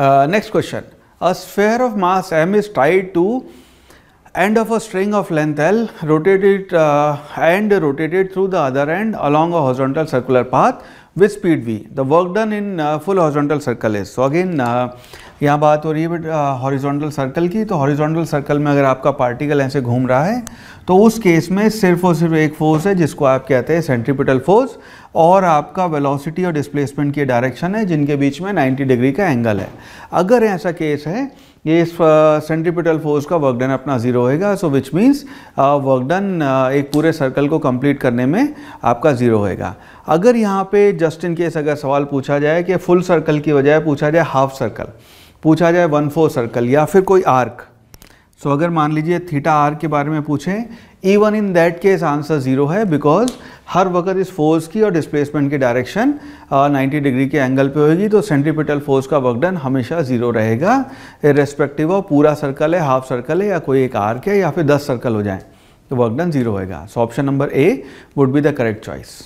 next question a sphere of mass M is tied to end of a string of length L rotated and rotated through the other end along a horizontal circular path with speed V the work done in full horizontal circle is so again यहाँ बात हो रही है बेटा horizontal circle की तो horizontal circle में अगर आपका पार्टिकल ऐसे घूम रहा है तो उस केस में सिर्फ और सिर्फ एक फोर्स है जिसको आप कहते हैं सेंट्रीपिटल फोर्स और आपका वेलोसिटी और डिस्प्लेसमेंट की डायरेक्शन है जिनके बीच में 90 डिग्री का एंगल है अगर ऐसा केस है ये इस सेंट्रीपिटल फोर्स का वर्क डन अपना ज़ीरो होएगा so which means work done एक पूरे सर्कल को कंप्लीट करने में आपका ज़ीरो होएगा अगर यहाँ पे जस्ट इन केस अगर सवाल पूछा जाए कि फुल सर्कल की बजाय पूछा जाए हाफ सर्कल पूछा जाए वन फोर सर्कल या फिर कोई आर्क सो so, अगर मान लीजिए थीटा आर के बारे में पूछें even in that case answer zero है बिकॉज हर वक्त इस फोर्स की और डिस्प्लेसमेंट की डायरेक्शन नाइन्टी डिग्री के एंगल पे होगी तो सेंट्रीपिटल फोर्स का वर्कडन हमेशा ज़ीरो रहेगा रेस्पेक्टिव ऑफ पूरा सर्कल है हाफ सर्कल है या कोई एक आर्क है या फिर दस सर्कल हो जाए तो वर्कडन ज़ीरो होगा so option number A would be the correct choice